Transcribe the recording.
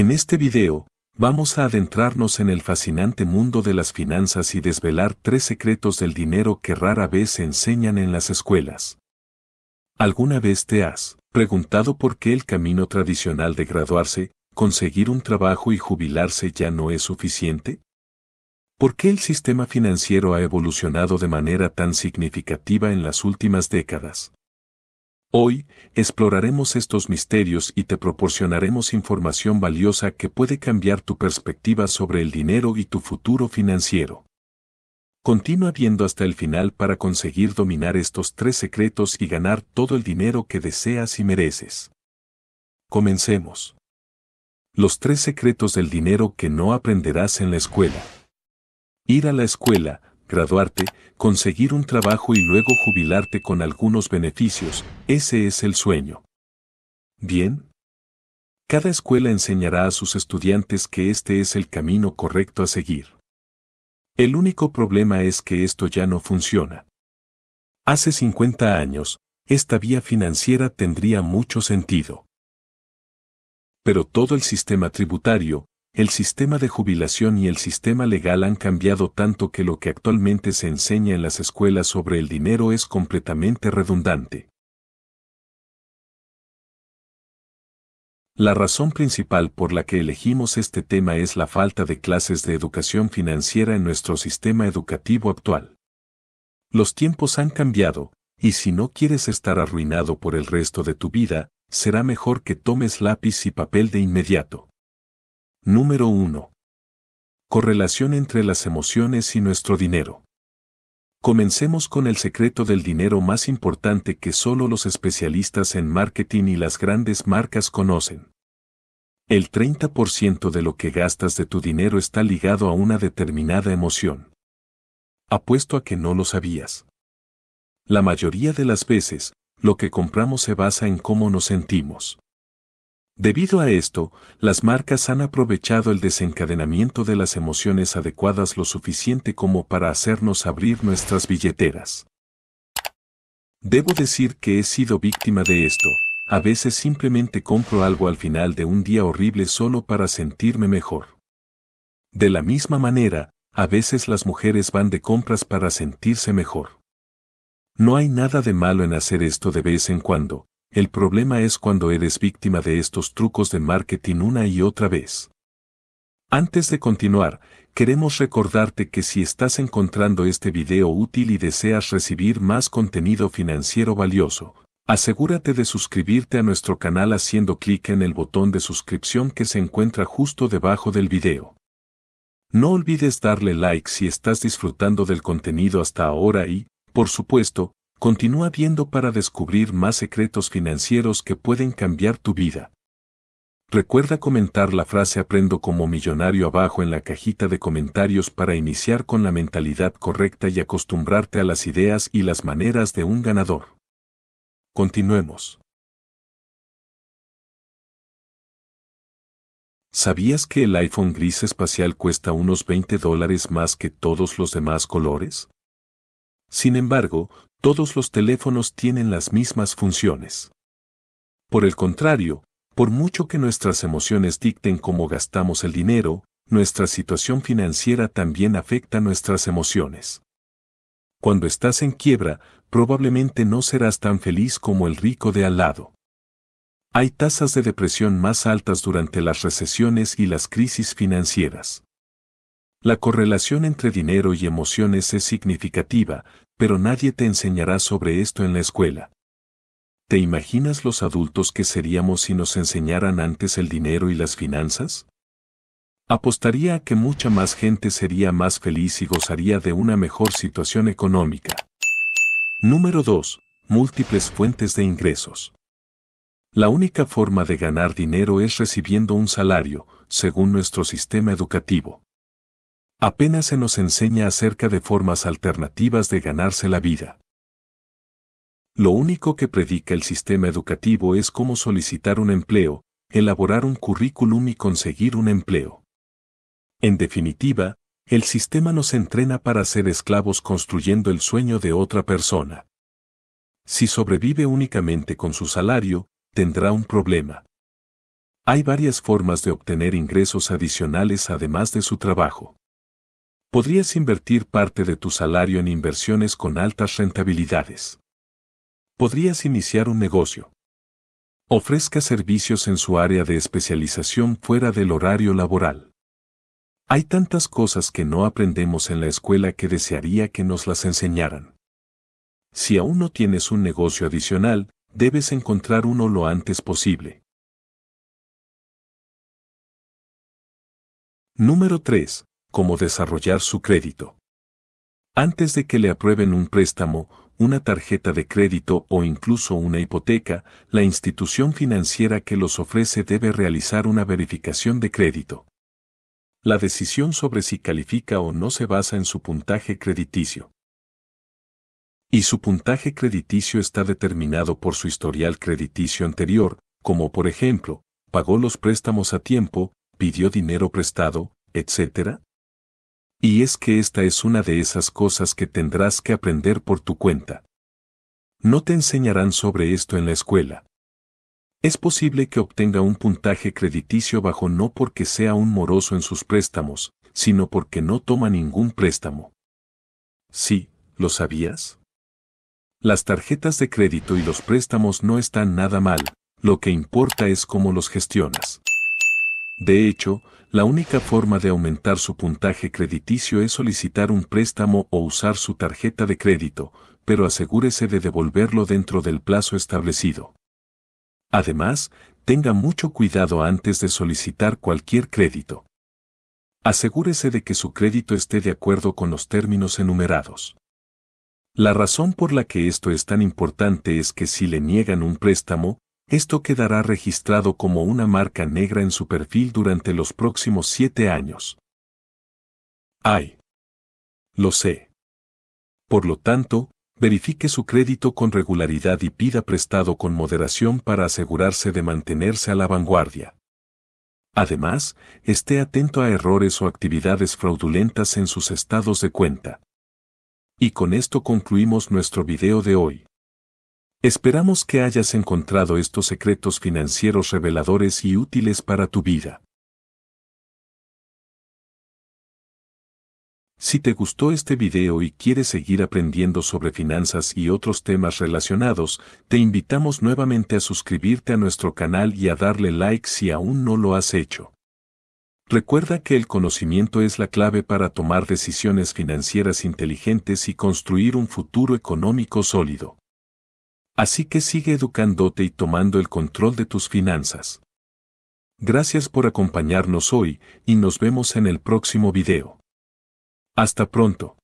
En este video, vamos a adentrarnos en el fascinante mundo de las finanzas y desvelar tres secretos del dinero que rara vez se enseñan en las escuelas. ¿Alguna vez te has preguntado por qué el camino tradicional de graduarse, conseguir un trabajo y jubilarse ya no es suficiente? ¿Por qué el sistema financiero ha evolucionado de manera tan significativa en las últimas décadas? Hoy, exploraremos estos misterios y te proporcionaremos información valiosa que puede cambiar tu perspectiva sobre el dinero y tu futuro financiero. Continúa viendo hasta el final para conseguir dominar estos tres secretos y ganar todo el dinero que deseas y mereces. Comencemos. Los tres secretos del dinero que no aprenderás en la escuela. Ir a la escuela, graduarte, conseguir un trabajo y luego jubilarte con algunos beneficios, ese es el sueño. Bien. Cada escuela enseñará a sus estudiantes que este es el camino correcto a seguir. El único problema es que esto ya no funciona. Hace 50 años, esta vía financiera tendría mucho sentido. Pero todo el sistema tributario, el sistema de jubilación y el sistema legal han cambiado tanto que lo que actualmente se enseña en las escuelas sobre el dinero es completamente redundante. La razón principal por la que elegimos este tema es la falta de clases de educación financiera en nuestro sistema educativo actual. Los tiempos han cambiado, y si no quieres estar arruinado por el resto de tu vida, será mejor que tomes lápiz y papel de inmediato. Número 1. Correlación entre las emociones y nuestro dinero. Comencemos con el secreto del dinero más importante que solo los especialistas en marketing y las grandes marcas conocen. El 30% de lo que gastas de tu dinero está ligado a una determinada emoción. Apuesto a que no lo sabías. La mayoría de las veces, lo que compramos se basa en cómo nos sentimos. Debido a esto, las marcas han aprovechado el desencadenamiento de las emociones adecuadas lo suficiente como para hacernos abrir nuestras billeteras. Debo decir que he sido víctima de esto, a veces simplemente compro algo al final de un día horrible solo para sentirme mejor. De la misma manera, a veces las mujeres van de compras para sentirse mejor. No hay nada de malo en hacer esto de vez en cuando, el problema es cuando eres víctima de estos trucos de marketing una y otra vez. Antes de continuar, queremos recordarte que si estás encontrando este video útil y deseas recibir más contenido financiero valioso, asegúrate de suscribirte a nuestro canal haciendo clic en el botón de suscripción que se encuentra justo debajo del video. No olvides darle like si estás disfrutando del contenido hasta ahora y, por supuesto, Continúa viendo para descubrir más secretos financieros que pueden cambiar tu vida. Recuerda comentar la frase Aprendo como millonario abajo en la cajita de comentarios para iniciar con la mentalidad correcta y acostumbrarte a las ideas y las maneras de un ganador. Continuemos. ¿Sabías que el iPhone gris espacial cuesta unos 20 dólares más que todos los demás colores? Sin embargo, todos los teléfonos tienen las mismas funciones. Por el contrario, por mucho que nuestras emociones dicten cómo gastamos el dinero, nuestra situación financiera también afecta nuestras emociones. Cuando estás en quiebra, probablemente no serás tan feliz como el rico de al lado. Hay tasas de depresión más altas durante las recesiones y las crisis financieras. La correlación entre dinero y emociones es significativa, pero nadie te enseñará sobre esto en la escuela. ¿Te imaginas los adultos que seríamos si nos enseñaran antes el dinero y las finanzas? Apostaría a que mucha más gente sería más feliz y gozaría de una mejor situación económica. Número 2. Múltiples fuentes de ingresos. La única forma de ganar dinero es recibiendo un salario, según nuestro sistema educativo. Apenas se nos enseña acerca de formas alternativas de ganarse la vida. Lo único que predica el sistema educativo es cómo solicitar un empleo, elaborar un currículum y conseguir un empleo. En definitiva, el sistema nos entrena para ser esclavos construyendo el sueño de otra persona. Si sobrevive únicamente con su salario, tendrá un problema. Hay varias formas de obtener ingresos adicionales además de su trabajo podrías invertir parte de tu salario en inversiones con altas rentabilidades. Podrías iniciar un negocio. Ofrezca servicios en su área de especialización fuera del horario laboral. Hay tantas cosas que no aprendemos en la escuela que desearía que nos las enseñaran. Si aún no tienes un negocio adicional, debes encontrar uno lo antes posible. Número 3 cómo desarrollar su crédito. Antes de que le aprueben un préstamo, una tarjeta de crédito o incluso una hipoteca, la institución financiera que los ofrece debe realizar una verificación de crédito. La decisión sobre si califica o no se basa en su puntaje crediticio. Y su puntaje crediticio está determinado por su historial crediticio anterior, como por ejemplo, pagó los préstamos a tiempo, pidió dinero prestado, etc. Y es que esta es una de esas cosas que tendrás que aprender por tu cuenta. No te enseñarán sobre esto en la escuela. Es posible que obtenga un puntaje crediticio bajo no porque sea un moroso en sus préstamos, sino porque no toma ningún préstamo. Sí, ¿lo sabías? Las tarjetas de crédito y los préstamos no están nada mal, lo que importa es cómo los gestionas. De hecho, la única forma de aumentar su puntaje crediticio es solicitar un préstamo o usar su tarjeta de crédito, pero asegúrese de devolverlo dentro del plazo establecido. Además, tenga mucho cuidado antes de solicitar cualquier crédito. Asegúrese de que su crédito esté de acuerdo con los términos enumerados. La razón por la que esto es tan importante es que si le niegan un préstamo, esto quedará registrado como una marca negra en su perfil durante los próximos siete años. Ay. Lo sé. Por lo tanto, verifique su crédito con regularidad y pida prestado con moderación para asegurarse de mantenerse a la vanguardia. Además, esté atento a errores o actividades fraudulentas en sus estados de cuenta. Y con esto concluimos nuestro video de hoy. Esperamos que hayas encontrado estos secretos financieros reveladores y útiles para tu vida. Si te gustó este video y quieres seguir aprendiendo sobre finanzas y otros temas relacionados, te invitamos nuevamente a suscribirte a nuestro canal y a darle like si aún no lo has hecho. Recuerda que el conocimiento es la clave para tomar decisiones financieras inteligentes y construir un futuro económico sólido. Así que sigue educándote y tomando el control de tus finanzas. Gracias por acompañarnos hoy y nos vemos en el próximo video. Hasta pronto.